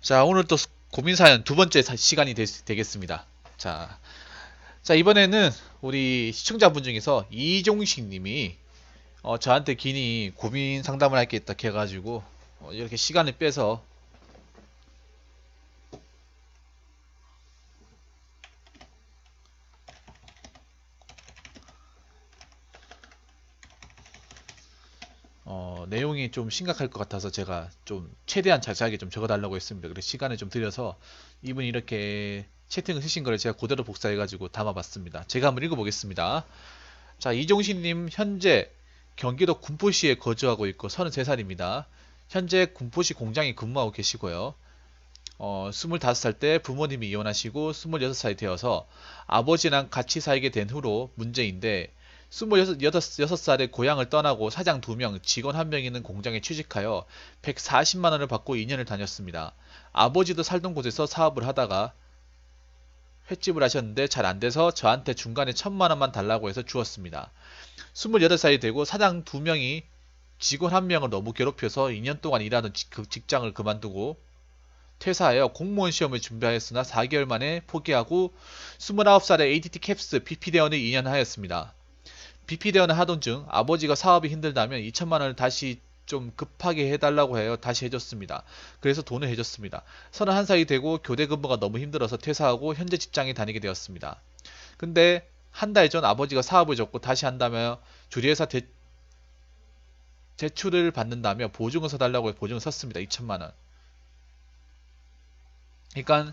자, 오늘 또 고민 사연 두 번째 시간이 되, 겠습니다 자, 자 이번에는 우리 시청자분 중에서 이종식 님이 어, 저한테 기니 고민 상담을 할 게 있다 해가지고 어, 이렇게 시간을 빼서 내용이 좀 심각할 것 같아서 제가 좀 최대한 자세하게 좀 적어달라고 했습니다. 그래서 시간을 좀 들여서 이분이 이렇게 채팅을 쓰신 거를 제가 그대로 복사해가지고 담아봤습니다. 제가 한번 읽어보겠습니다. 자, 이종신님 현재 경기도 군포시에 거주하고 있고 33살입니다. 현재 군포시 공장에 근무하고 계시고요. 어, 25살 때 부모님이 이혼하시고 26살이 되어서 아버지랑 같이 살게 된 후로 문제인데 26, 6, 6살에 고향을 떠나고 사장 2명, 직원 1명 있는 공장에 취직하여 140만원을 받고 2년을 다녔습니다. 아버지도 살던 곳에서 사업을 하다가 횟집을 하셨는데 잘 안돼서 저한테 중간에 천만원만 달라고 해서 주었습니다. 28살이 되고 사장 2명이 직원 1명을 너무 괴롭혀서 2년 동안 일하는 그 직장을 그만두고 퇴사하여 공무원 시험을 준비하였으나 4개월 만에 포기하고 29살에 ATT 캡스 BP대원을 2년 하였습니다. 비피 대원을 하던 중 아버지가 사업이 힘들다면 2천만 원을 다시 좀 급하게 해달라고 해요. 다시 해줬습니다. 그래서 돈을 해줬습니다. 31살이 되고 교대 근무가 너무 힘들어서 퇴사하고 현재 직장에 다니게 되었습니다. 근데 한 달 전 아버지가 사업을 접고 다시 한다며 주리회사 대, 제출을 받는다며 보증을 서달라고 보증을 섰습니다. 2천만 원. 그러니까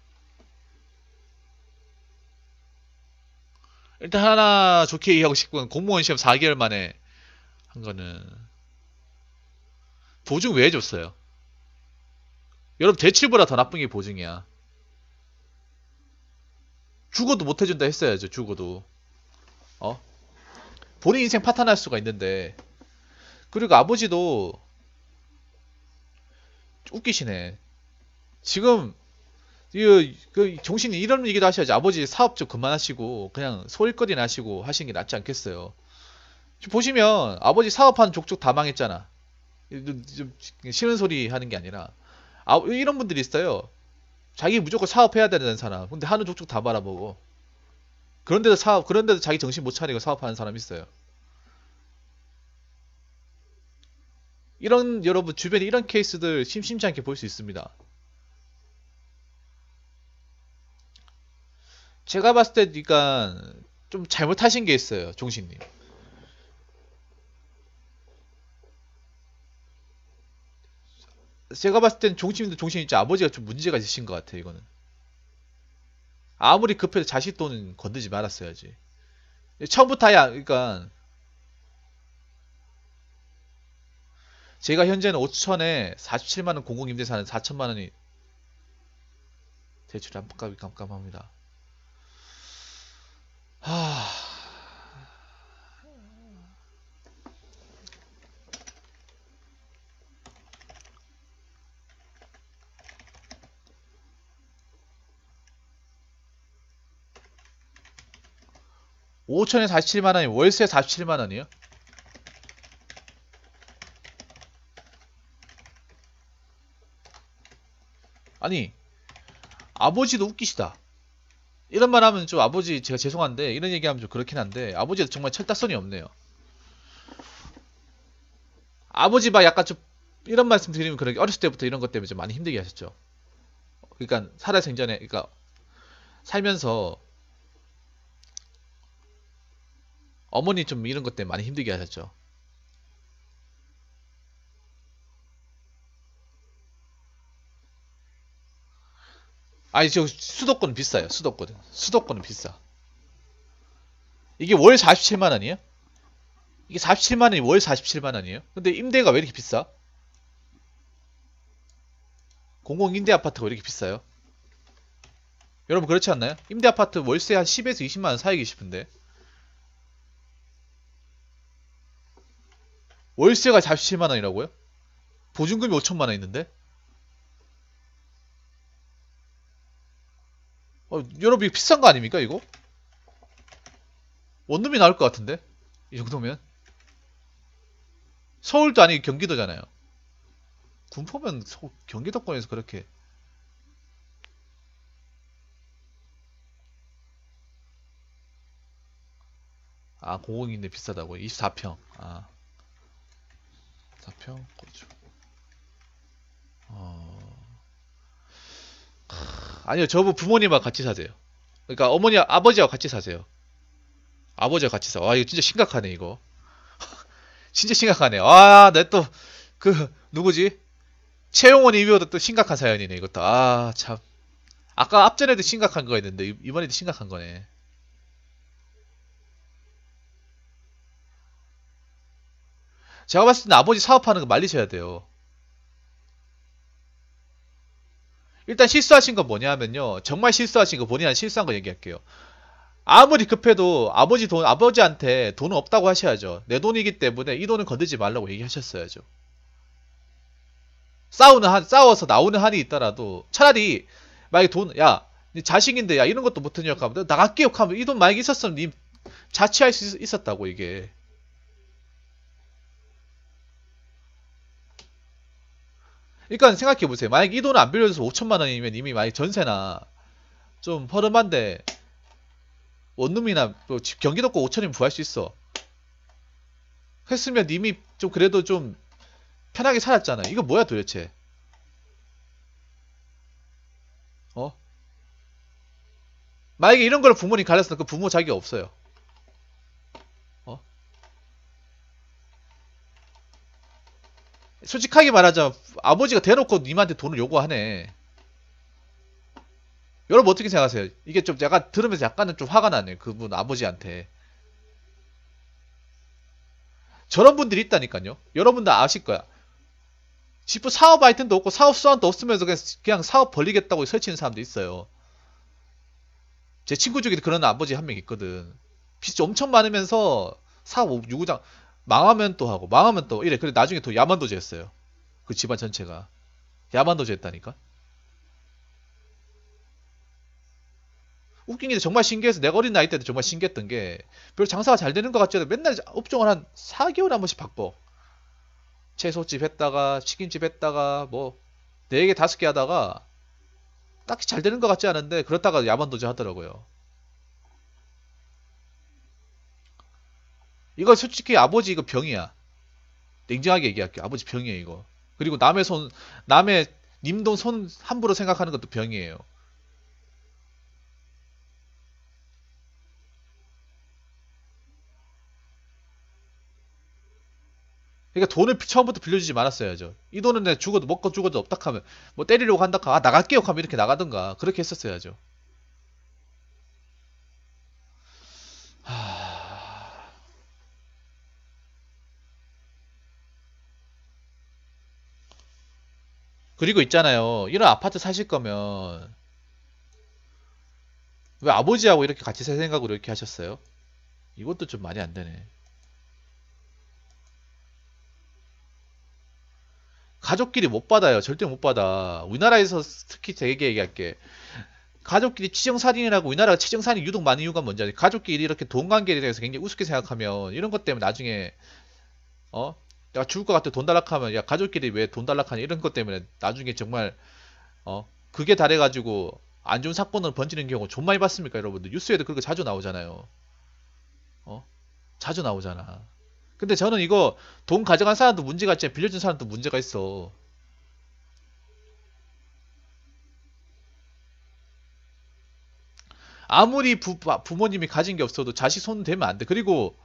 일단 하나 좋게 이해하고 싶은 공무원 시험 4개월 만에 한 거는 보증 왜 줬어요? 여러분 대출보다 더 나쁜 게 보증이야. 죽어도 못 해준다 했어야죠. 죽어도. 어? 본인 인생 파탄할 수가 있는데. 그리고 아버지도 웃기시네. 지금 이 그, 그 정신이 이런 얘기도 하셔야지 아버지 사업 좀 그만하시고 그냥 소일거리나 시고 하시는 게 낫지 않겠어요. 보시면 아버지 사업한 족족 다 망했잖아. 좀 싫은 소리 하는 게 아니라 아, 이런 분들이 있어요. 자기 무조건 사업해야 되는 사람. 근데 하는 족족 다 바라보고 그런데도 사업 그런데도 자기 정신 못 차리고 사업하는 사람 있어요. 이런 여러분 주변에 이런 케이스들 심심치 않게 볼 수 있습니다. 제가 봤을 때 네가 그러니까 좀 잘못하신 게 있어요, 종신님. 제가 봤을 땐 종신님도 종신이 진 아버지가 좀 문제가 있으신 것 같아요, 이거는. 아무리 급해도 자식 돈은 건드지 말았어야지. 처음부터 아예, 그러니까 제가 현재는 5천에 47만원 공공임대사는 4천만원이 대출 깜깜깜깜합니다. 하... 5천에 47만원이 월세 47만원이요? 아니 아버지도 웃기시다 이런 말 하면 좀 아버지 제가 죄송한데 이런 얘기하면 좀 그렇긴 한데 아버지도 정말 철딱선이 없네요. 아버지 막 약간 좀 이런 말씀 드리면 그러게 어렸을 때부터 이런 것 때문에 좀 많이 힘들게 하셨죠. 그러니까 살아생전에 그러니까 살면서 어머니 좀 이런 것 때문에 많이 힘들게 하셨죠. 아니 저 수도권 비싸요 수도권 수도권은 비싸 이게 월 47만 원이에요? 이게 47만 원이 월 47만 원이에요? 근데 임대가 왜 이렇게 비싸? 공공임대 아파트가 왜 이렇게 비싸요? 여러분 그렇지 않나요? 임대 아파트 월세 한 10에서 20만 원 사이기 싶은데 월세가 47만 원이라고요? 보증금이 5천만 원 있는데 어, 여러분 이거 비싼 거 아닙니까 이거? 원룸이 나올 것 같은데? 이 정도면 서울도 아니고 경기도잖아요 군포면 서, 경기도권에서 그렇게 아 공공인데 비싸다고 24평 아 4평 그렇죠 어... 아니요, 저분 부모님하고 같이 사세요. 그러니까 어머니, 아버지하고 같이 사세요. 아버지하고 같이 사. 와, 이거 진짜 심각하네, 이거. 진짜 심각하네. 아, 내 또, 그, 누구지? 채용원 이후에도 또 심각한 사연이네, 이것도. 아, 참. 아까 앞전에도 심각한 거였는데, 이번에도 심각한 거네. 제가 봤을 때 아버지 사업하는 거 말리셔야 돼요. 일단 실수하신 건 뭐냐면요. 정말 실수하신 거 본인 한테 실수한 거 얘기할게요. 아무리 급해도 아버지 돈 아버지한테 돈은 없다고 하셔야죠. 내 돈이기 때문에 이 돈은 건드지 말라고 얘기하셨어야죠. 싸우는 한 싸워서 나오는 한이 있더라도 차라리 만약에 돈야 네 자식인데 야 이런 것도 못하냐 하면 나갈게 욕하면 이 돈 만약에 있었으면 님 자취할 수 있었다고 이게 그러니까 생각해 보세요. 만약 이 돈을 안 빌려줘서 5천만 원이면 이미 많이 전세나 좀 허름한데 원룸이나 뭐 집경기도꼭 5천이면 구할 수 있어. 했으면 이미 좀 그래도 좀 편하게 살았잖아. 이거 뭐야 도대체? 어? 만약에 이런 걸 부모님 가렸으면그 부모 자격 없어요. 솔직하게 말하자 아버지가 대놓고 님한테 돈을 요구하네. 여러분 어떻게 생각하세요? 이게 좀 제가 들으면서 약간은 좀 화가 나네요. 그분 아버지한테. 저런 분들이 있다니까요. 여러분 다 아실 거야. 집부 사업 아이템도 없고 사업 수완도 없으면서 그냥, 그냥 사업 벌리겠다고 설치는 사람도 있어요. 제 친구 중에도 그런 아버지 한 명 있거든. 빚이 엄청 많으면서 사업 요구장 망하면 또 하고 망하면 또 이래 그래 나중에 또 야만도제 했어요 그 집안 전체가 야만도제 했다니까 웃긴 게 정말 신기해서 내가 어린 나이 때도 정말 신기했던 게 별로 장사가 잘 되는 것 같지 않아도 맨날 업종을 한 4개월에 한 번씩 바꿔 채소집 했다가 치킨집 했다가 뭐 4개 5개 하다가 딱히 잘 되는 것 같지 않은데 그렇다가 야만도제 하더라고요 이거 솔직히 아버지 이거 병이야. 냉정하게 얘기할게요. 아버지 병이에요, 이거. 그리고 남의 손, 남의 님동 손 함부로 생각하는 것도 병이에요. 그러니까 돈을 처음부터 빌려주지 말았어야죠. 이 돈은 내가 죽어도 먹고 죽어도 없다 하면 뭐 때리려고 한다 하면 아 나갈게요 하면 이렇게 나가든가 그렇게 했었어야죠. 그리고 있잖아요. 이런 아파트 사실 거면 왜 아버지하고 이렇게 같이 살 생각으로 이렇게 하셨어요? 이것도 좀 말이 안 되네. 가족끼리 못 받아요. 절대 못 받아. 우리나라에서 특히 되게 얘기할게. 가족끼리 치정살인이라고 우리나라가 치정살인 유독 많은 이유가 뭔지 아세요? 가족끼리 이렇게 돈 관계에 대해서 굉장히 우습게 생각하면 이런 것 때문에 나중에 어야 죽을 것 같아 돈 달락하면 야 가족끼리 왜 돈 달락하냐 이런 것 때문에 나중에 정말 어 그게 달해가지고 안 좋은 사건을 번지는 경우 좀 많이 봤습니까 여러분들 뉴스에도 그렇게 자주 나오잖아요 어 자주 나오잖아 근데 저는 이거 돈 가져간 사람도 문제가 있지 빌려준 사람도 문제가 있어 아무리 부, 부모님이 가진 게 없어도 자식 손 대면 안돼 그리고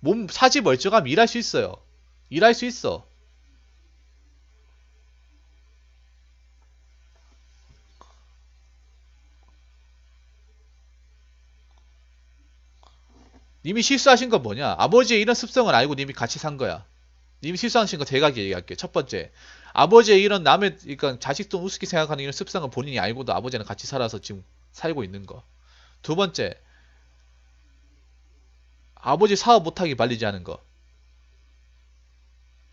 몸 사지 멀쩡함 일할 수 있어요. 일할 수 있어. 님이 실수하신 건 뭐냐? 아버지의 이런 습성을 알고 님이 같이 산 거야. 님이 실수하신 거 제가 얘기할게요. 첫 번째. 아버지의 이런 남의, 그러니까 자식도 우습게 생각하는 이런 습성을 본인이 알고도 아버지는 같이 살아서 지금 살고 있는 거. 두 번째. 아버지 사업 못하게 말리지 않은 거.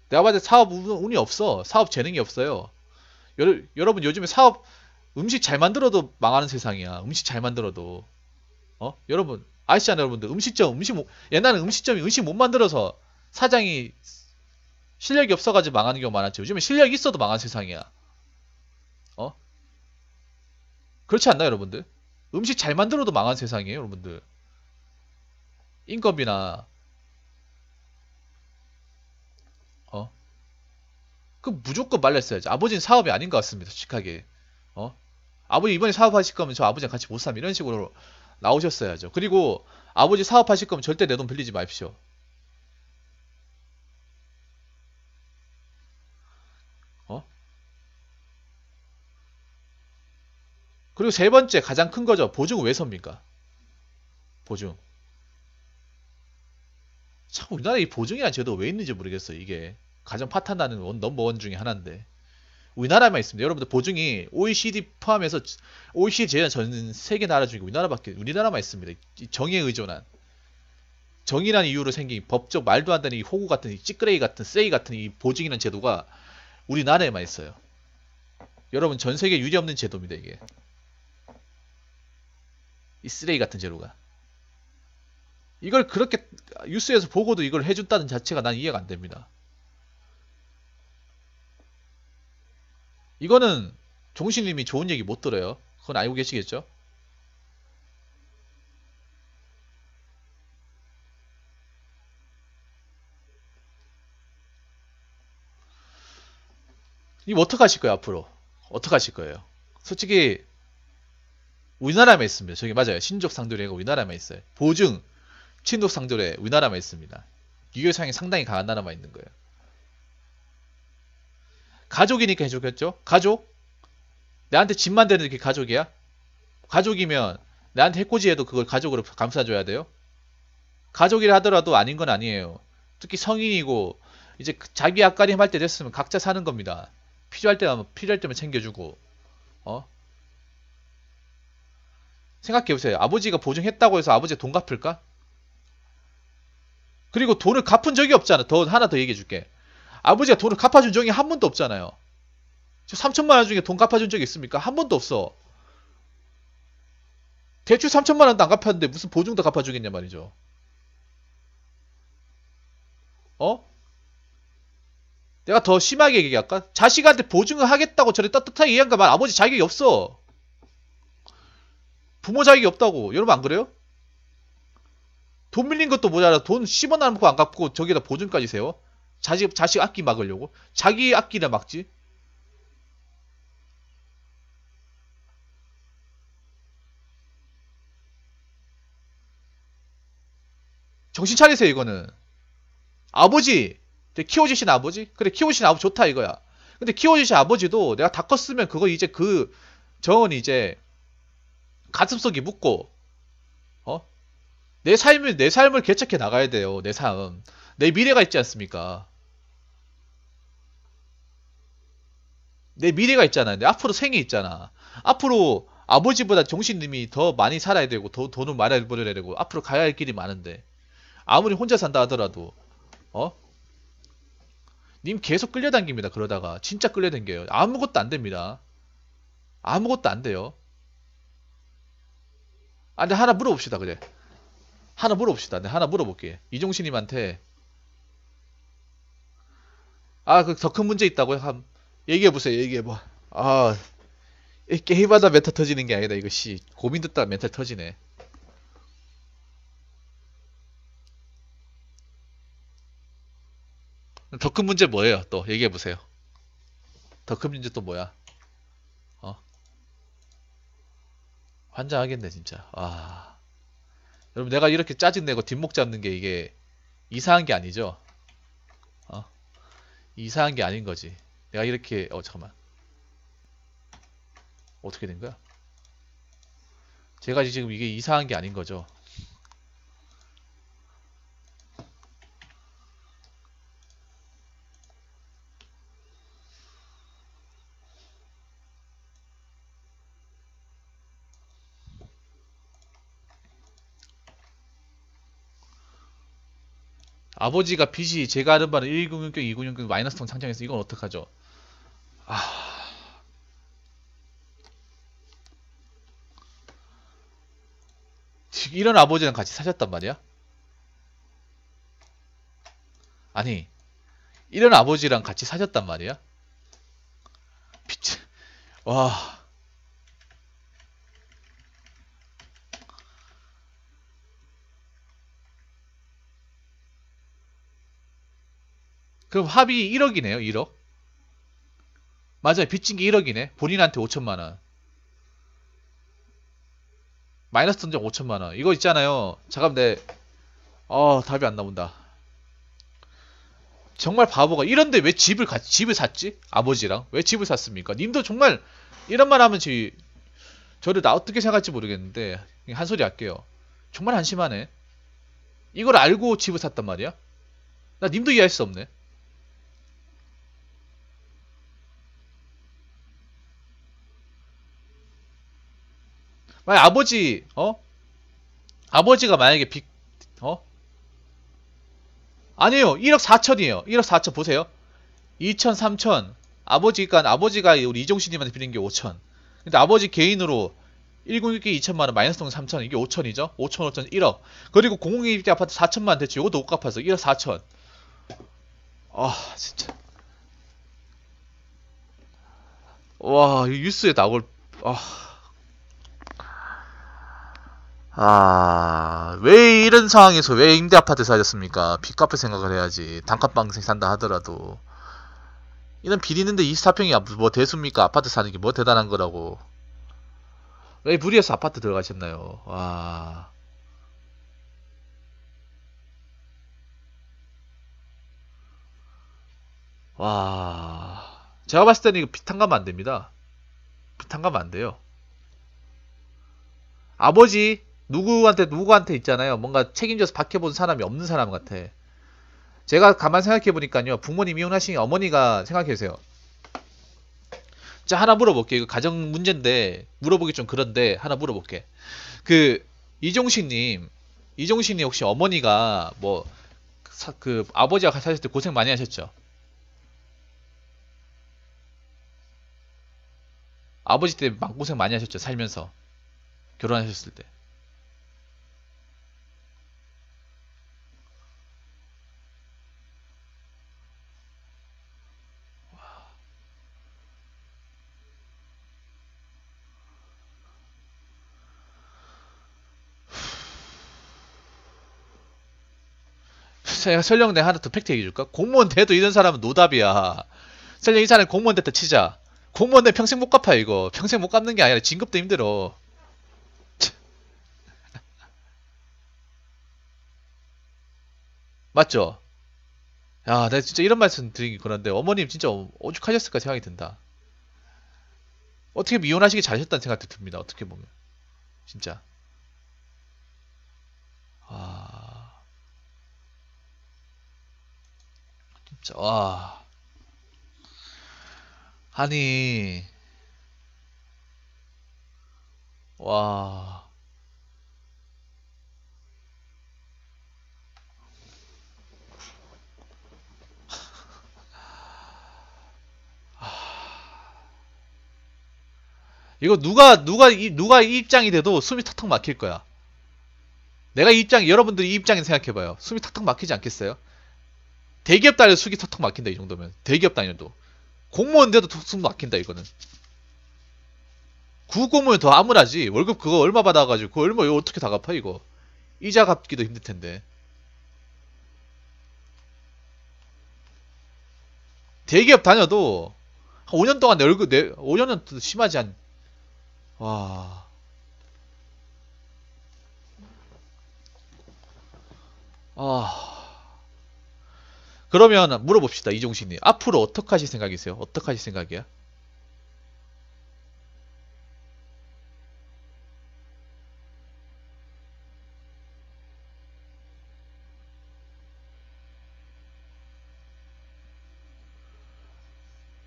내가 봤을 때 사업 운이 없어. 사업 재능이 없어요. 여, 여러분 요즘에 사업 음식 잘 만들어도 망하는 세상이야. 음식 잘 만들어도. 어? 여러분 아시잖아요 여러분들 음식점 음식 옛날에 음식점이 음식 못 만들어서 사장이 실력이 없어가지고 망하는 경우 많았지. 요즘에 실력이 있어도 망한 세상이야. 어? 그렇지 않나요 여러분들? 음식 잘 만들어도 망한 세상이에요 여러분들. 인건비나 어? 그 무조건 말렸어야지. 아버지는 사업이 아닌 것 같습니다. 솔직하게. 어? 아버지 이번에 사업하실 거면 저 아버지랑 같이 못 삼. 이런 식으로 나오셨어야죠. 그리고 아버지 사업하실 거면 절대 내 돈 빌리지 마십시오. 어? 그리고 세 번째 가장 큰 거죠. 보증 왜 섭니까? 보증. 참 우리나라에 이보증이란 제도가 왜 있는지 모르겠어요. 이게 가장 파탄나는 원 넘버원 중에 하나인데 우리나라만 있습니다. 여러분들 보증이 OECD 포함해서 OECD 제외한 전 세계 나라 중에 우리나라밖에 우리나라만 있습니다. 정의에 의존한 정의란 이유로 생긴 법적 말도 안 되는 이 호구 같은 이 찌끄레기 같은 세이 같은 이보증이란 제도가 우리나라에만 있어요. 여러분 전 세계 유례 없는 제도입니다 이게 이 쓰레기 같은 제도가. 이걸 그렇게 뉴스에서 보고도 이걸 해준다는 자체가 난 이해가 안 됩니다. 이거는 종신님이 좋은 얘기 못 들어요. 그건 알고 계시겠죠? 이거 어떻게 하실 거예요, 앞으로? 어떻게 하실 거예요? 솔직히 우리나라에 있습니다. 저기 맞아요. 신족 상도령이 우리나라에 있어요. 보증, 친독 상절에 우리나라만 있습니다. 유교상이 상당히 강한 나라만 있는 거예요. 가족이니까 해주겠죠? 가족? 나한테 집만 되는 게 가족이야? 가족이면 나한테 해코지해도 그걸 가족으로 감싸줘야 돼요? 가족이라 하더라도 아닌 건 아니에요. 특히 성인이고 이제 그 자기 앞가림 할 때 됐으면 각자 사는 겁니다. 필요할 때만 필요할 때만 챙겨주고 어 생각해 보세요. 아버지가 보증했다고 해서 아버지돈 갚을까? 그리고 돈을 갚은 적이 없잖아. 더 하나 더 얘기해 줄게. 아버지가 돈을 갚아준 적이 한 번도 없잖아요. 저 3천만 원 중에 돈 갚아준 적이 있습니까? 한 번도 없어. 대출 3천만 원도 안 갚았는데 무슨 보증도 갚아주겠냐 말이죠. 어? 내가 더 심하게 얘기할까? 자식한테 보증을 하겠다고 저래 떳떳하게 얘기한 거말 아버지 자격이 없어. 부모 자격이 없다고. 여러분 안 그래요? 돈 밀린 것도 모자라 돈 10원 남고 안 갚고 저기다 보증까지 세워. 자식 자식 악기 막으려고 자기 악기나 막지. 정신 차리세요 이거는. 아버지 키워주신 아버지 그래 키워주신 아버지 좋다 이거야. 근데 키워주신 아버지도 내가 다 컸으면 그거 이제 그 정은 이제 가슴속에 묻고 어내 삶을 내 삶을 개척해 나가야 돼요. 내 삶. 내 미래가 있지 않습니까? 내 미래가 있잖아. 내 앞으로 생이 있잖아. 앞으로 아버지보다 정신님이 더 많이 살아야 되고 더 돈을 많이 벌어야 되고 앞으로 가야 할 길이 많은데 아무리 혼자 산다 하더라도 어? 님 계속 끌려당깁니다. 그러다가 진짜 끌려당겨요. 아무것도 안 됩니다. 아무것도 안 돼요. 아 근데 하나 물어봅시다 그래. 하나 물어봅시다. 네, 하나 물어볼게. 이종신님한테 아, 그 더 큰 문제 있다고요? 함 얘기해 보세요. 얘기해 봐. 아, 이 게임하다 멘탈 터지는 게 아니다. 이거 씨 고민 듣다 멘탈 터지네. 더 큰 문제 뭐예요? 또 얘기해 보세요. 더 큰 문제 또 뭐야? 어? 환장하겠네 진짜. 아. 여러분 내가 이렇게 짜증내고 뒷목 잡는 게 이게 이상한 게 아니죠? 어? 이상한 게 아닌 거지. 내가 이렇게 어 잠깐만 어떻게 된 거야? 제가 지금 이게 이상한 게 아닌 거죠. 아버지가 빚이 제가 아는 바는 1969, 2969 마이너스통 상장해서 이건 어떡하죠? 아... 이런 아버지랑 같이 사셨단 말이야? 아니 이런 아버지랑 같이 사셨단 말이야? 빚... 와... 그럼 합이 1억이네요. 1억. 맞아요. 빚진 게 1억이네. 본인한테 5천만 원. 마이너스 통장 5천만 원. 이거 있잖아요. 잠깐 내 네. 어, 답이 안 나온다. 정말 바보가 이런데 왜 집을 같 집을 샀지? 아버지랑 왜 집을 샀습니까? 님도 정말 이런 말 하면 지 저를 나 어떻게 생각할지 모르겠는데 한 소리 할게요. 정말 한심하네. 이걸 알고 집을 샀단 말이야? 나 님도 이해할 수 없네. 만약 아버지 어 아버지가 만약에 빅 어? 아니에요. 1억 4천이에요. 1억 4천 보세요. 2천, 3천. 아버지가 그러니까 아버지가 우리 이종신님한테 빌린 게 5천. 근데 아버지 개인으로 1062 2천만 원 마이너스 동 3천 이게 5천이죠. 5천 5천 1억. 그리고 공공2대 아파트 4천만 대출 이것도 못 갚았어. 1억 4천. 아 진짜. 와이 뉴스에 나올 아. 아, 왜 이런 상황에서 왜 임대 아파트 사셨습니까? 빚값을 생각을 해야지. 단칸방 산다 하더라도. 이런 빚 있는데 24평이 아, 뭐 대수입니까? 아파트 사는 게 뭐 대단한 거라고. 왜 무리해서 아파트 들어가셨나요? 와. 와. 제가 봤을 때는 이거 비탄 가면 안 됩니다. 비탄 가면 안 돼요. 아버지 누구한테 누구한테 있잖아요. 뭔가 책임져서 박해본 사람이 없는 사람 같아. 제가 가만 생각해 보니까요. 부모님 이혼하신 어머니가 생각해 보세요. 자 하나 물어볼게. 이거 가정 문제인데 물어보기 좀 그런데 하나 물어볼게. 그 이종식님, 이종식님 혹시 어머니가 뭐 그 아버지와 같이 사실 때 고생 많이 하셨죠? 아버지 때 고생 많이 하셨죠? 살면서 결혼하셨을 때. 설령 내가 하나 더 팩트 얘기해 줄까? 공무원 돼도 이런 사람은 노답이야. 설령 이 사람이 공무원 됐다 치자. 공무원 내 평생 못 갚아 이거. 평생 못 갚는 게 아니라 진급도 힘들어. 맞죠? 야, 내가 진짜 이런 말씀 드리기 그런데 어머님 진짜 어, 오죽하셨을까 생각이 든다. 어떻게 미혼하시기 잘하셨다는 생각도 듭니다. 어떻게 보면 진짜. 아. 진짜 와 아. 아니 와 아. 이거 누가 누가 이 누가 이 입장이 돼도 숨이 탁탁 막힐 거야. 내가 이 입장 여러분들이 이 입장에 생각해봐요. 숨이 탁탁 막히지 않겠어요? 대기업 단위 수기 턱턱 막힌다 이 정도면 대기업 단위도 공무원인데도 턱턱 막힌다 이거는 구공무원 더 암울하지 월급 그거 얼마 받아가지고 그거 얼마 이거 어떻게 다 갚아 이거 이자 갚기도 힘들 텐데 대기업 다녀도 한 5년 동안 내 월급 내 5년은 심하지 않. 와. 아. 그러면 물어봅시다. 이종신이. 앞으로 어떻게 하실 생각이세요? 어떻게 하실 생각이야?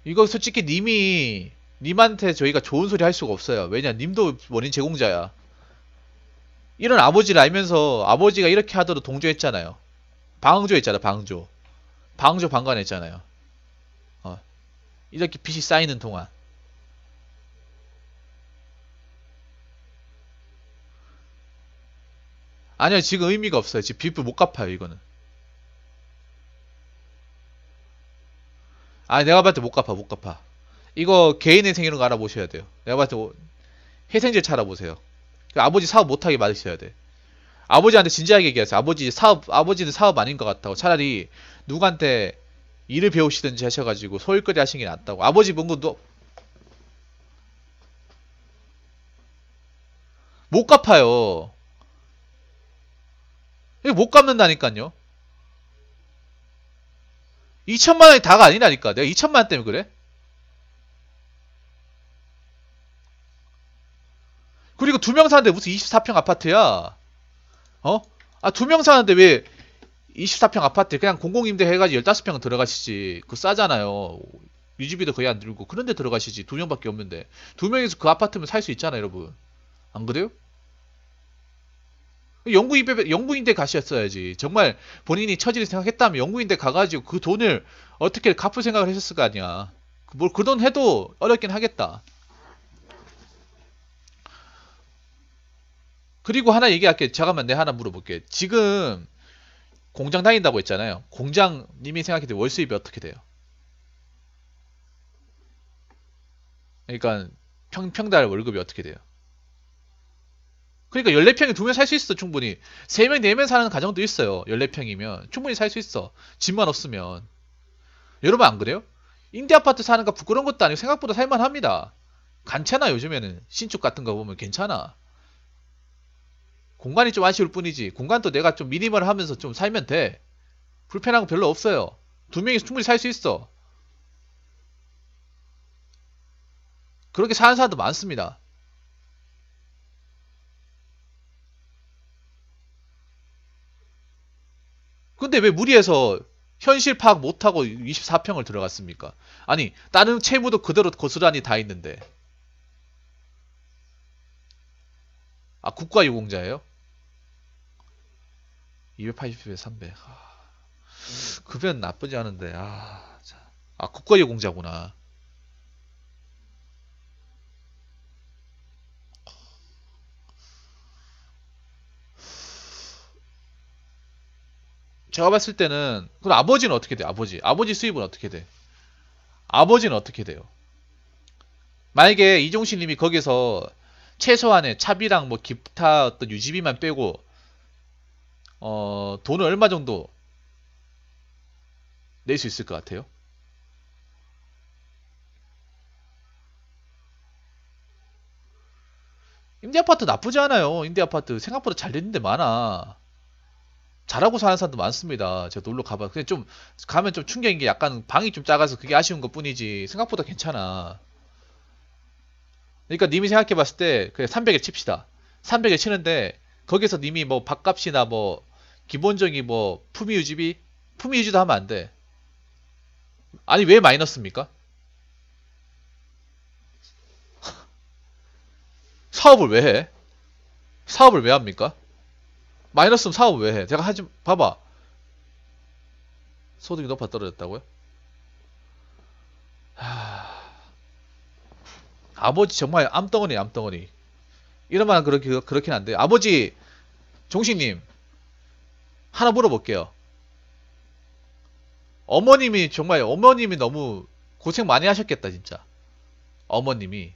이거 솔직히 님이 님한테 저희가 좋은 소리 할 수가 없어요. 왜냐 님도 원인 제공자야. 이런 아버지를 알면서 아버지가 이렇게 하도록 동조했잖아요. 방조했잖아 방조. 방조 방관했잖아요. 어. 이렇게 빛이 쌓이는 동안 아니요 지금 의미가 없어요. 지금 빚을 못 갚아요 이거는. 아 내가 봤을 때 못 갚아 못 갚아. 이거 개인의 생일은 알아보셔야 돼요. 내가 봤을 때 회생제 찾아보세요. 그 아버지 사업 못하게 맞으셔야 돼. 아버지한테 진지하게 얘기하세요. 아버지 사업 아버지는 사업 아닌 것 같다고 차라리 누구한테 일을 배우시든지 하셔가지고 소일거리 하신게 낫다고. 아버지 뭔건도못 갚아요. 못 갚는다니까요. 2천만 원이 다가 아니라니까. 내가 2천만 원 때문에 그래? 그리고 두 명 사는데 무슨 24평 아파트야? 어? 아, 두 명 사는데 왜 24평 아파트 그냥 공공임대 해가지고 15평 들어가시지. 그 싸잖아요. 유지비도 거의 안 들고. 그런데 들어가시지. 두 명밖에 없는데. 두 명이서 그 아파트면 살 수 있잖아요, 여러분. 안 그래요? 영구임대, 영구인대 가셨어야지. 정말 본인이 처지를 생각했다면 영구인대 가가지고 그 돈을 어떻게 갚을 생각을 했었을 거 아니야. 그 뭘, 그 돈 해도 어렵긴 하겠다. 그리고 하나 얘기할게. 요 잠깐만 내 하나 물어볼게. 지금 공장 다닌다고 했잖아요. 공장님이 생각해도 월 수입이 어떻게 돼요? 그러니까 평, 평달 월급이 어떻게 돼요? 그러니까 14평에 두 명 살 수 있어 충분히 3명 4명 사는 가정도 있어요 14평이면 충분히 살 수 있어 집만 없으면 여러분 안 그래요? 임대 아파트 사는 거 부끄러운 것도 아니고 생각보다 살만합니다 괜찮아 요즘에는 신축 같은 거 보면 괜찮아 공간이 좀 아쉬울 뿐이지 공간도 내가 좀 미니멀 하면서 좀 살면 돼 불편한 거 별로 없어요 두 명이 충분히 살 수 있어 그렇게 사는 사람도 많습니다 근데 왜 무리해서 현실 파악 못하고 24평을 들어갔습니까? 아니 다른 채무도 그대로 고스란히 다 있는데 아 국가유공자예요? 280에 300. 아, 급여는 나쁘지 않은데, 아, 참. 아, 국가유공자구나. 제가 봤을 때는, 그럼 아버지는 어떻게 돼? 아버지. 아버지 수입은 어떻게 돼? 아버지는 어떻게 돼요? 만약에 이종신 님이 거기서 최소한의 차비랑 뭐 기타 어떤 유지비만 빼고 어, 돈을 얼마 정도 낼 수 있을 것 같아요? 임대아파트 나쁘지 않아요. 임대아파트 생각보다 잘됐는데 많아. 잘하고 사는 사람도 많습니다. 제가 놀러 가봐. 근데 좀 가면 좀 충격인 게 약간 방이 좀 작아서 그게 아쉬운 것 뿐이지 생각보다 괜찮아. 그러니까 님이 생각해봤을 때 그냥 300에 칩시다. 300에 치는데 거기서 님이 뭐 밥값이나 뭐 기본적인 뭐 품위 유지비 품위 유지도 하면 안 돼. 아니 왜 마이너스입니까? 사업을 왜 해? 사업을 왜 합니까? 마이너스면 사업 을왜 해? 제가 하지 봐봐. 소득이 높아 떨어졌다고요? 하... 아버지 정말 암덩어리 암덩어리. 이러면 그렇게 그렇긴 한데 아버지 종식님 하나 물어볼게요. 어머님이 정말 어머님이 너무 고생 많이 하셨겠다 진짜. 어머님이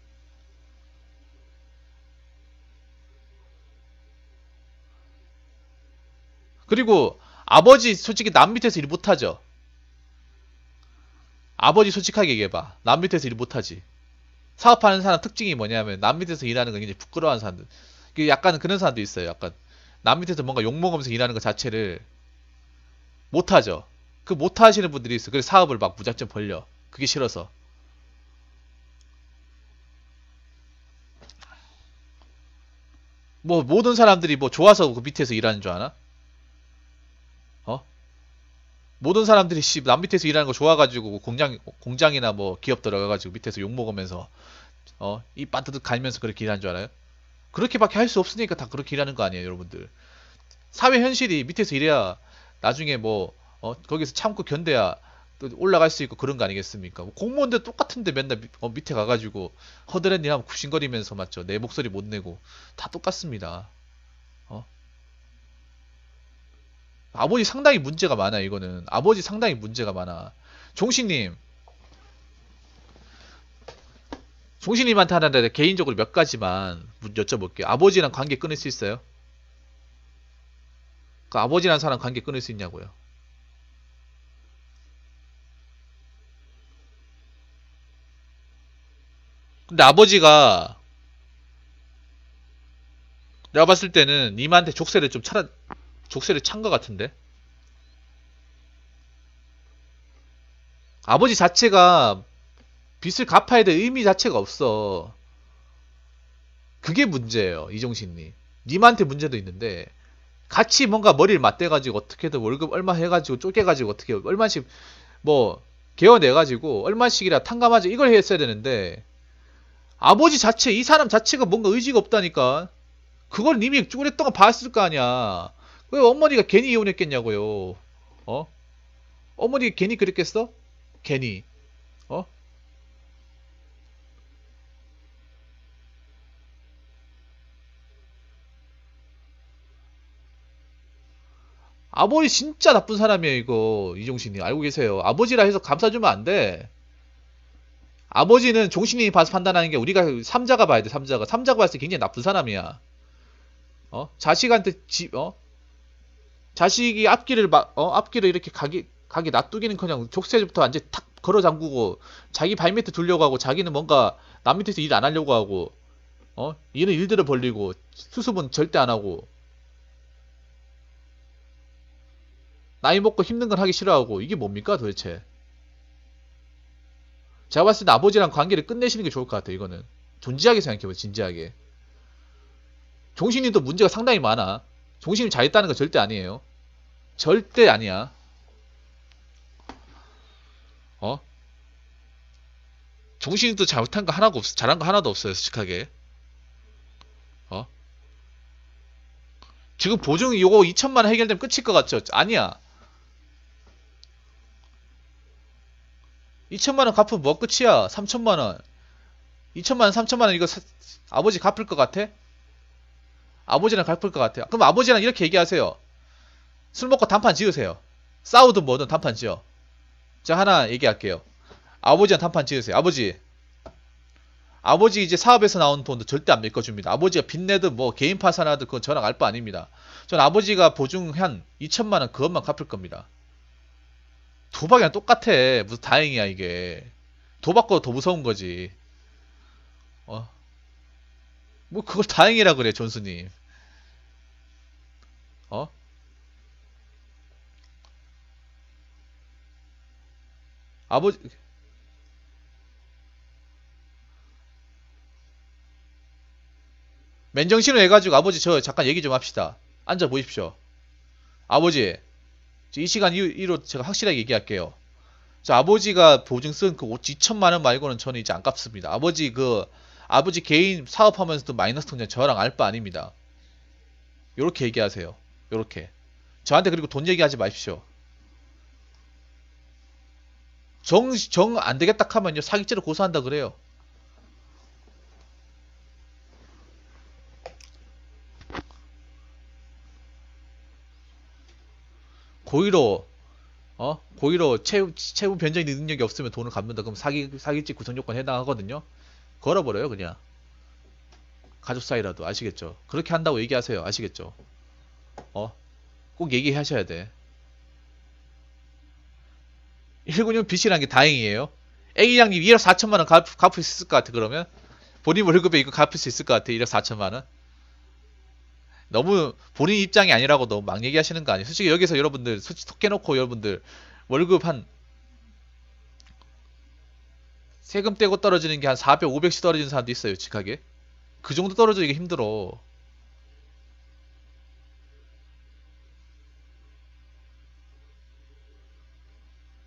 그리고 아버지 솔직히 남 밑에서 일 못하죠. 아버지 솔직하게 얘기해봐. 남 밑에서 일 못하지. 사업하는 사람 특징이 뭐냐면 남 밑에서 일하는 건 굉장히 부끄러워하는 사람들. 약간 그런 사람도 있어요. 약간 남 밑에서 뭔가 욕먹으면서 일하는 것 자체를 못하죠. 그 못하시는 분들이 있어. 그래서 사업을 막 무작정 벌려. 그게 싫어서. 뭐 모든 사람들이 뭐 좋아서 그 밑에서 일하는 줄 아나? 어? 모든 사람들이 씨남 밑에서 일하는 거 좋아가지고 뭐 공장 공장이나 뭐 기업 들어가가지고 밑에서 욕 먹으면서 어이 빠득 갈면서 그렇게 일하는 줄 알아요? 그렇게밖에 할 수 없으니까 다 그렇게 일하는 거 아니에요, 여러분들. 사회 현실이 밑에서 일해야 나중에 뭐 어, 거기서 참고 견뎌야 또 올라갈 수 있고 그런 거 아니겠습니까? 뭐 공무원들 똑같은데 맨날 밑, 어, 밑에 가가지고 허드렛 일하면 구신거리면서 맞죠? 내 목소리 못 내고 다 똑같습니다. 어? 아버지 상당히 문제가 많아 이거는 아버지 상당히 문제가 많아. 종신님 송신님한테 하는데 개인적으로 몇 가지만 여쭤볼게요. 아버지랑 관계 끊을 수 있어요? 그 아버지랑 사람 관계 끊을 수 있냐고요? 근데 아버지가 내가 봤을 때는 님한테 족쇄를 좀 차라 족쇄를 찬 것 같은데 아버지 자체가 빚을 갚아야 될 의미 자체가 없어. 그게 문제예요, 이종신님. 님한테 문제도 있는데 같이 뭔가 머리를 맞대가지고 어떻게든 월급 얼마 해가지고 쫓겨가지고 어떻게 얼마씩 뭐 개어내가지고 얼마씩이라 탕감하지 이걸 했어야 되는데 아버지 자체 이 사람 자체가 뭔가 의지가 없다니까 그걸 이미 오랫동안 봤을 거 아니야 왜 어머니가 괜히 이혼했겠냐고요 어 어머니 괜히 그랬겠어 괜히 아버지 진짜 나쁜 사람이에요 이거 이종신이 알고 계세요 아버지라 해서 감싸주면 안돼 아버지는 종신이 봐서 판단하는 게 우리가 삼자가 봐야 돼 삼자가 삼자가 봤을 때 굉장히 나쁜 사람이야 어 자식한테 집어 자식이 앞길을 막어 앞길을 이렇게 가게 가게 놔두기는 그냥 족쇄부터 완전 탁 걸어 잠그고 자기 발밑에 두려고 하고 자기는 뭔가 남 밑에서 일 안 하려고 하고 어 얘는 일들을 벌리고 수습은 절대 안 하고 나이 먹고 힘든 건 하기 싫어하고 이게 뭡니까 도대체? 제가 봤을 때 아버지랑 관계를 끝내시는 게 좋을 것 같아요. 이거는 존재하게 생각해보세요. 진지하게. 종신님도 문제가 상당히 많아. 종신님 잘있다는거 절대 아니에요. 절대 아니야. 어? 종신님도 잘못한 거 하나도 없, 잘한 거 하나도 없어요. 솔직하게. 어? 지금 보증 이거 2천만 원 해결되면 끝일 것 같죠? 아니야. 2천만원 갚으면 뭐 끝이야 3천만원 2천만원 3천만원 이거 사, 아버지 갚을 것 같아? 아버지랑 갚을 것 같아요 그럼 아버지랑 이렇게 얘기하세요 술 먹고 단판 지으세요 싸우든 뭐든 단판 지어 자 하나 얘기할게요 아버지랑 단판 지으세요 아버지 아버지 이제 사업에서 나온 돈도 절대 안 메꿔줍니다. 아버지가 빚내든 뭐 개인 파산하든 그건 전화 갈바 아닙니다. 전 아버지가 보증한 2천만 원 그것만 갚을 겁니다. 도박이랑 똑같아. 무슨 다행이야 이게. 도박과더 무서운 거지. 어. 뭐 그걸 다행이라 그래 존스님. 어? 아버지 맨정신을 해가지고 아버지 저 잠깐 얘기 좀 합시다. 앉아 보십시오. 아버지 이 시간 이후로 제가 확실하게 얘기할게요. 아버지가 보증 쓴그 2천만 원 말고는 저는 이제 안 갚습니다. 아버지 그 아버지 개인 사업하면서도 마이너스 통장 저랑 알 바 아닙니다. 요렇게 얘기하세요. 요렇게. 저한테 그리고 돈 얘기하지 마십시오. 정 정 안 되겠다 하면요 사기죄로 고소한다 그래요. 고의로 어 고의로 채우 채무 변제 능력이 없으면 돈을 갚는다. 그럼 사기 사기죄 구성 요건 해당하거든요. 걸어버려요 그냥 가족 사이라도 아시겠죠? 그렇게 한다고 얘기하세요 아시겠죠? 어꼭 얘기하셔야 돼. 196 빚이란 게 다행이에요. 애기양님 1억 4천만 원 갚, 갚을 수 있을 것 같아 그러면 본인 월급에 이거 갚을 수 있을 것 같아 1억 4천만 원. 너무 본인 입장이 아니라고 너무 막 얘기하시는 거 아니에요? 솔직히 여기서 여러분들 솔직히 톡 깨놓고 여러분들 월급 한 세금 떼고 떨어지는 게 한 400, 500씩 떨어지는 사람도 있어요, 직하게. 그 정도 떨어지기 가 힘들어.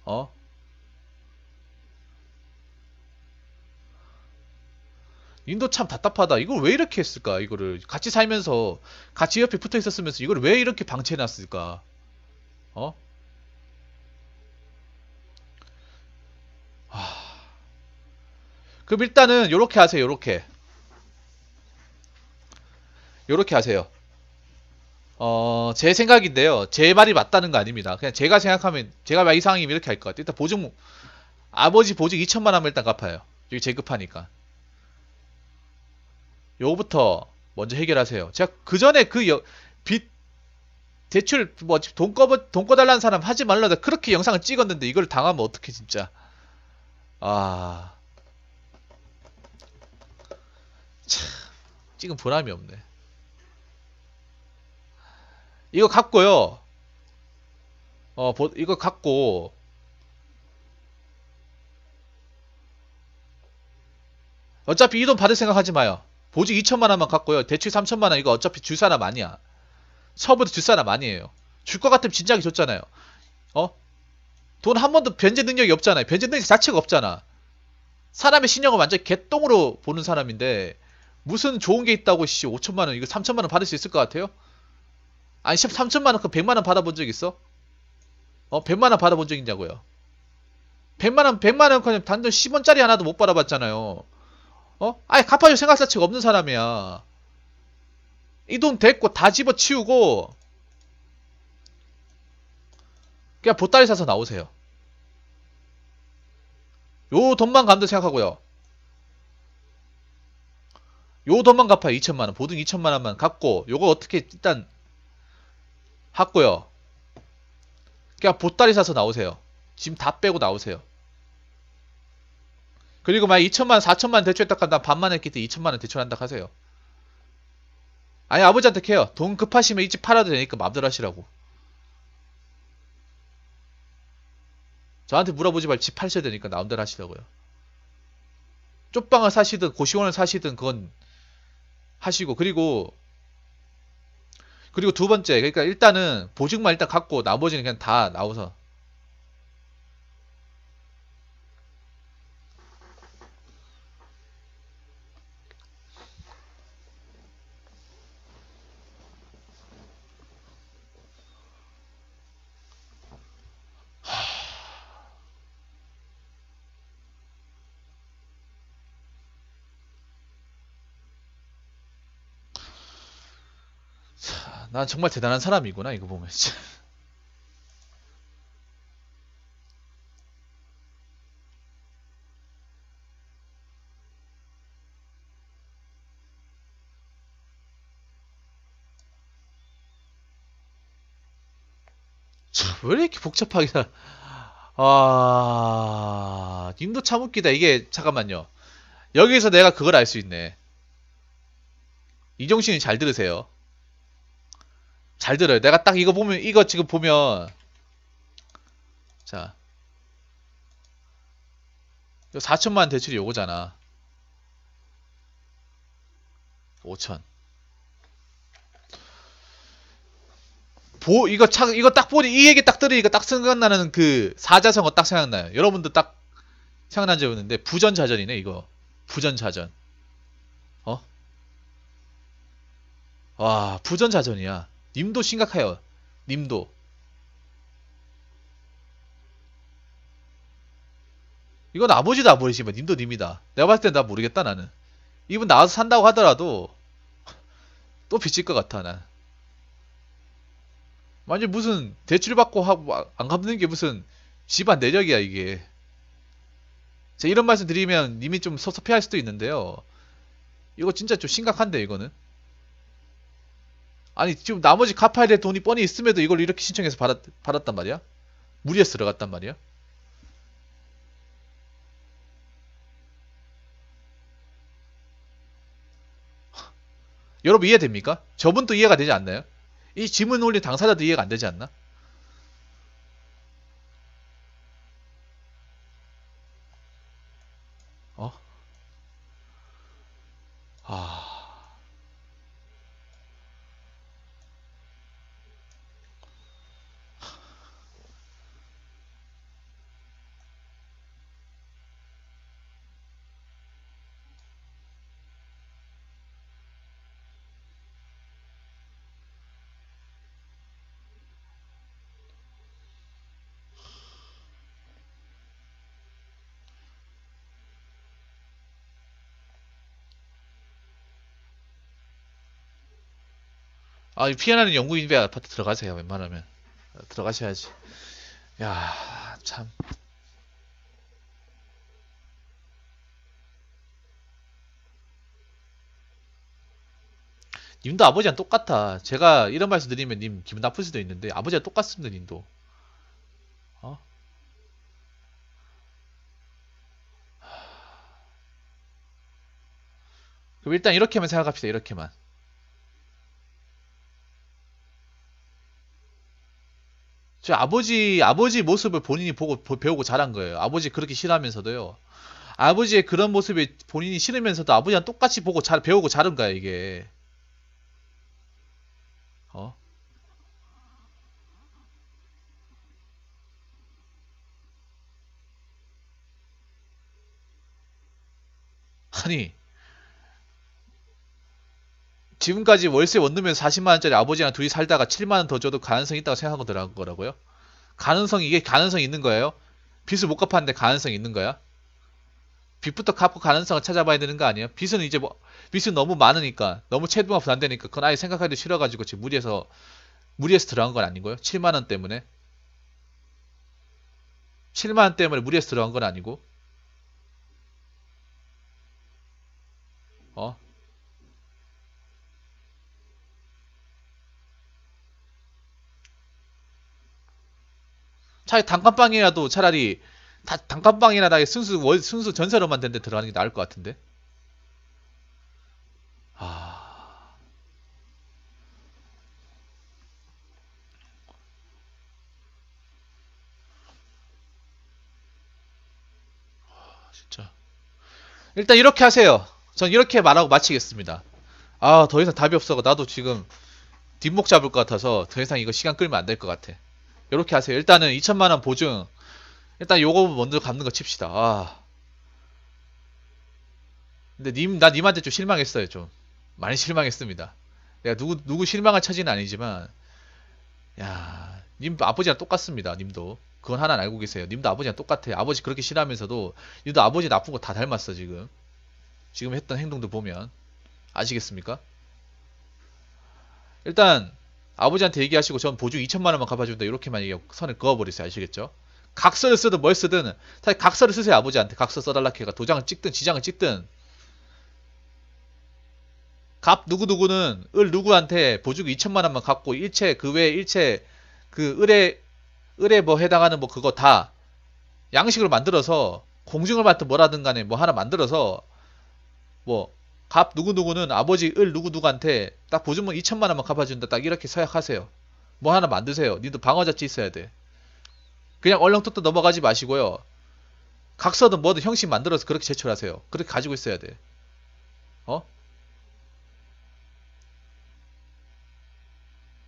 어? 인도 참 답답하다. 이걸 왜 이렇게 했을까? 이거를 같이 살면서 같이 옆에 붙어 있었으면서 이걸 왜 이렇게 방치해 놨을까? 어? 하... 그럼 일단은 요렇게 하세요. 요렇게. 요렇게 하세요. 어, 제 생각인데요. 제 말이 맞다는 거 아닙니다. 그냥 제가 생각하면 제가 이상이면 이렇게 할 것 같아요. 일단 보증 아버지 보증 2천만 하면 일단 갚아요. 여기 재급하니까. 요거부터 먼저 해결하세요. 제가 그 전에 그 빚 대출 뭐돈 꺼, 돈 꺼달라는 사람 하지 말라다 그렇게 영상을 찍었는데 이걸 당하면 어떻게 진짜 아 참, 지금 보람이 없네. 이거 갖고요. 어, 보, 이거 갖고 어차피 이 돈 받을 생각 하지 마요. 보직 2천만 원만 갖고요 대출 3천만 원 이거 어차피 줄 사람 아니야. 처음부터 줄 사람 아니에요. 줄 것 같으면 진작에 줬잖아요. 어? 돈 한 번도 변제 능력이 없잖아요. 변제 능력 자체가 없잖아. 사람의 신용을 완전 개똥으로 보는 사람인데 무슨 좋은 게 있다고 씨 5천만 원 이거 3천만 원 받을 수 있을 것 같아요? 아니 13천만 원 그 100만 원 받아본 적 있어? 어 100만 원 받아본 적 있냐고요? 100만 원 100만 원 그냥 단돈 10원짜리 하나도 못 받아봤잖아요. 어? 아예 갚아줄 생각 자체가 없는 사람이야. 이 돈 됐고 다 집어치우고 그냥 보따리 사서 나오세요. 요 돈만 감도 생각하고요. 요 돈만 갚아요. 2천만원. 보증 2천만원만 갚고 요거 어떻게 일단 하고요. 그냥 보따리 사서 나오세요. 지금 다 빼고 나오세요. 그리고 만막 2천만, 4천만 대출했다 한다 반만 했기 때문에 2천만 원 대출한다 하세요. 아니 아버지한테 캐요. 돈 급하시면 이 집 팔아도 되니까 맘대로 하시라고. 저한테 물어보지 말고 집 팔셔야 되니까 나음대로 하시라고요. 쪽방을 사시든 고시원을 사시든 그건 하시고 그리고 그리고 두 번째 그러니까 일단은 보증만 일단 갖고 나머지는 그냥 다 나와서 난 정말 대단한 사람이구나 이거 보면 진짜. 왜 이렇게 복잡하게 살아? 아, 님도 참 웃기다. 이게, 잠깐만요. 여기서 내가 그걸 알 수 있네. 이종신이 잘 들으세요. 잘 들어요. 내가 딱 이거 보면 이거 지금 보면 자 4천만 대출이 요거잖아. 5천. 보 이거 착 이거 딱 보니 이 얘기 딱 들으니까 딱 생각나는 그 사자성어 딱 생각나요. 여러분도 딱 생각난 적 있는데 부전자전이네 이거. 부전자전. 어? 와 부전자전이야. 님도 심각해요. 님도. 이건 아버지도 아버지지만 님도 님이다. 내가 봤을 땐 나 모르겠다 나는. 이분 나와서 산다고 하더라도 또 비칠 것 같아 난. 완전 무슨 대출 받고 하고 안 갚는 게 무슨 집안 내력이야 이게. 제가 이런 말씀 드리면 님이 좀 섭섭해할 수도 있는데요. 이거 진짜 좀 심각한데 이거는. 아니 지금 나머지 갚아야 될 돈이 뻔히 있음에도 이걸 이렇게 신청해서 받았, 받았단 말이야? 무리해서 들어갔단 말이야? 여러분 이해됩니까? 저분도 이해가 되지 않나요? 이 지문 올린 당사자도 이해가 안 되지 않나? 아, 피어나는 영구인배 아파트 들어가세요. 웬만하면. 들어가셔야지. 야, 참. 님도 아버지랑 똑같아. 제가 이런 말씀 드리면 님 기분 나쁠 수도 있는데 아버지랑 똑같습니다, 님도. 어? 그럼 일단 이렇게만 생각합시다. 이렇게만. 저 아버지 아버지 모습을 본인이 보고 배우고 자란 거예요. 아버지 그렇게 싫어하면서도요. 아버지의 그런 모습이 본인이 싫으면서도 아버지랑 똑같이 보고 잘 배우고 자른 거야 이게. 어? 아니 지금까지 월세 원룸에서 40만 원짜리 아버지랑 둘이 살다가 7만 원 더 줘도 가능성이 있다고 생각한 거라고요? 가능성 이게 이 가능성 이 있는 거예요? 빚을 못 갚았는데 가능성 이 있는 거야? 빚부터 갚고 가능성을 찾아봐야 되는 거 아니에요? 빚은 이제 뭐 빚은 너무 많으니까 너무 채도가 부담되니까 그건 아예 생각하기도 싫어가지고 지금 무리해서 무리해서 들어간 건 아니고요. 7만 원 때문에 7만 원 때문에 무리해서 들어간 건 아니고 어 차라리 단칸방이라도 차라리 다 단칸방이나 순수 월 순수 전세로만 된 데 들어가는 게 나을 것 같은데. 아. 아. 진짜. 일단 이렇게 하세요. 전 이렇게 말하고 마치겠습니다. 아, 더 이상 답이 없어. 나도 지금 뒷목 잡을 것 같아서 더 이상 이거 시간 끌면 안 될 것 같아. 이렇게 하세요. 일단은 2천만 원 보증. 일단 요거 먼저 갚는 거 칩시다. 아. 근데 님, 나 님한테 좀 실망했어요, 좀. 많이 실망했습니다. 내가 누구, 누구 실망할 차지는 아니지만, 야, 님 아버지랑 똑같습니다, 님도. 그건 하나 알고 계세요. 님도 아버지랑 똑같아요. 아버지 그렇게 싫어하면서도, 님도 아버지 나쁜 거 다 닮았어, 지금. 지금 했던 행동도 보면. 아시겠습니까? 일단, 아버지한테 얘기하시고 전 보증 2천만 원만 갚아준다 이렇게만 얘기 선을 그어버리세요 아시겠죠? 각서를 쓰든 뭘 쓰든 사실 각서를 쓰세요 아버지한테 각서 써달라 해가 도장을 찍든 지장을 찍든 갑 누구누구는 을 누구한테 보증 2천만 원만 갚고 일체 그 외 일체 그 을에 을에 뭐 해당하는 뭐 그거 다양식으로 만들어서 공증을 받든 뭐라든 간에 뭐 하나 만들어서 뭐갑 누구누구는 아버지 을 누구누구한테 딱 보증금 2천만 원만 갚아준다 딱 이렇게 서약하세요. 뭐 하나 만드세요. 니도 방어자치 있어야 돼. 그냥 얼렁뚱땅 넘어가지 마시고요. 각서든 뭐든 형식 만들어서 그렇게 제출하세요. 그렇게 가지고 있어야 돼. 어?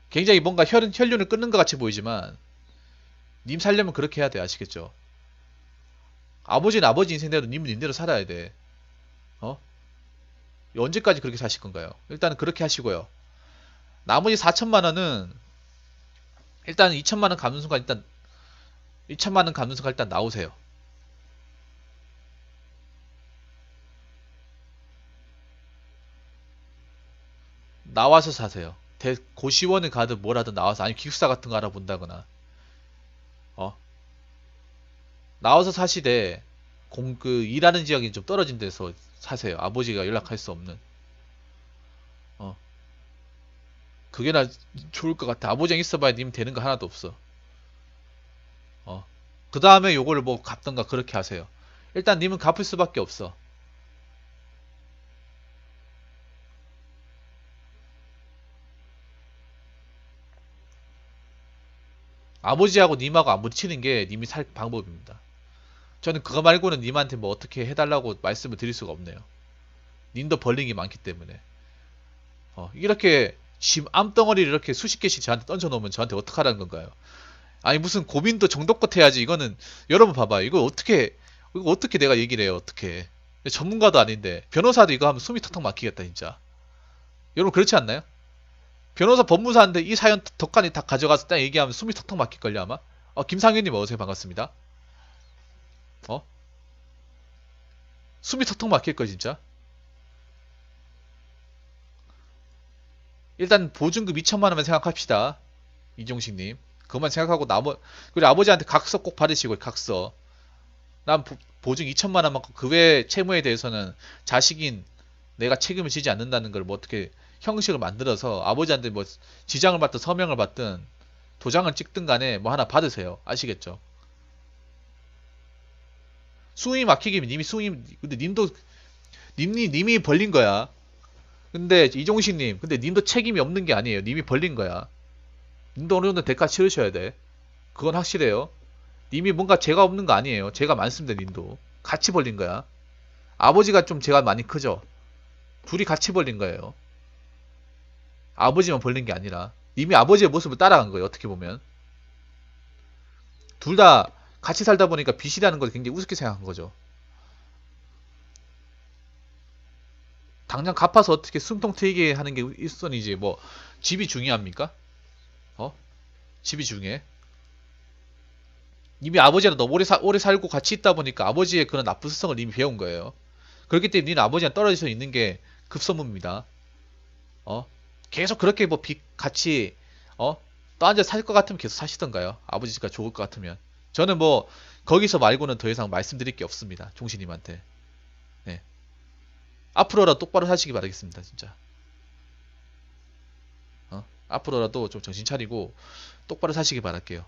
굉장히 뭔가 혈, 은 혈륜을 끊는 것 같이 보이지만 님 살려면 그렇게 해야 돼. 아시겠죠? 아버지는 아버지 인생대로 님은 님대로 살아야 돼. 어? 언제까지 그렇게 사실 건가요? 일단 그렇게 하시고요. 나머지 4천만 원은 일단 2천만 원 감는 순간 일단 2천만 원 감는 순간 일단 나오세요. 나와서 사세요. 대, 고시원에 가든 뭐라든 나와서 아니 기숙사 같은 거 알아본다거나 어 나와서 사시되 공그 일하는 지역이 좀 떨어진 데서 사세요. 아버지가 연락할 수 없는. 어. 그게 나 좋을 것 같아. 아버지랑 있어봐야 님 되는 거 하나도 없어. 어. 그 다음에 요거를뭐 갚던가 그렇게 하세요. 일단 님은 갚을 수밖에 없어. 아버지하고 님하고 안붙이는게 님이 살 방법입니다. 저는 그거 말고는 님한테 뭐 어떻게 해달라고 말씀을 드릴 수가 없네요. 님도 벌링이 많기 때문에. 어, 이렇게 짐 암덩어리를 이렇게 수십 개씩 저한테 던져놓으면 저한테 어떡하라는 건가요? 아니 무슨 고민도 정도껏 해야지 이거는 여러분 봐봐요. 이거 어떻게 이거 어떻게 내가 얘기를 해요? 어떻게? 전문가도 아닌데 변호사도 이거 하면 숨이 턱턱 막히겠다 진짜. 여러분 그렇지 않나요? 변호사 법무사인데 이 사연 덕간이 다 가져가서 딱 얘기하면 숨이 턱턱 막힐걸요 아마? 어, 김상현님 어서 반갑습니다. 어? 숨이 턱턱 막힐걸 진짜 일단 보증금 2천만원만 생각합시다 이종식님 그것만 생각하고 나머 그리고 아버지한테 각서 꼭 받으시고 각서 난 보, 증 2천만원만큼 그외 채무에 대해서는 자식인 내가 책임을 지지 않는다는 걸 뭐 어떻게 형식을 만들어서 아버지한테 뭐 지장을 받든 서명을 받든 도장을 찍든 간에 뭐 하나 받으세요 아시겠죠 숭이 막히기 님이 숭이 근데 님도 님이 님이 벌린 거야. 근데 이종신님 근데 님도 책임이 없는 게 아니에요. 님이 벌린 거야. 님도 어느 정도 대가 치르셔야 돼. 그건 확실해요. 님이 뭔가 죄가 없는 거 아니에요. 죄가 많습니다. 님도 같이 벌린 거야. 아버지가 좀 죄가 많이 크죠. 둘이 같이 벌린 거예요. 아버지만 벌린 게 아니라 이 아버지의 모습을 따라간 거예요. 어떻게 보면 둘다 같이 살다 보니까 빚이라는 걸 굉장히 우습게 생각한 거죠. 당장 갚아서 어떻게 숨통 트이게 하는 게 일선이지 뭐 집이 중요합니까? 어? 집이 중요해? 이미 아버지랑 너무 오래, 사, 오래 살고 같이 있다 보니까 아버지의 그런 나쁜 습성을 이미 배운 거예요. 그렇기 때문에 니는 아버지랑 떨어져 있는 게 급선무입니다. 어? 계속 그렇게 뭐 빚 같이 어? 또 앉아 살 것 같으면 계속 사시던가요? 아버지가 좋을 것 같으면. 저는 뭐 거기서 말고는 더 이상 말씀드릴 게 없습니다. 종신님한테. 네. 앞으로라도 똑바로 사시기 바라겠습니다. 진짜. 어? 앞으로라도 좀 정신 차리고 똑바로 사시기 바랄게요.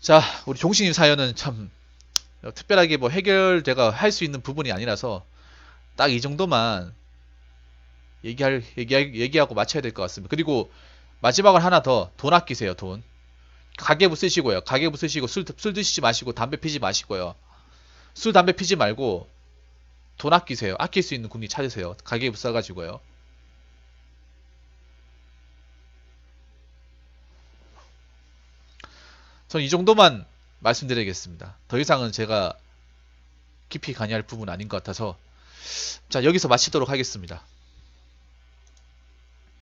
자, 우리 종신님 사연은 참 특별하게 뭐 해결 제가 할 수 있는 부분이 아니라서 딱 이 정도만 얘기할 얘기 얘기하고 마쳐야 될 것 같습니다. 그리고 마지막을 하나 더 돈 아끼세요 돈. 가계부 쓰시고요. 가계부 쓰시고 술, 술 드시지 마시고 담배 피지 마시고요. 술 담배 피지 말고 돈 아끼세요. 아낄 수 있는 국리 찾으세요. 가계부 써가지고요. 전 이 정도만 말씀드리겠습니다. 더 이상은 제가 깊이 관여할 부분 아닌 것 같아서 자 여기서 마치도록 하겠습니다.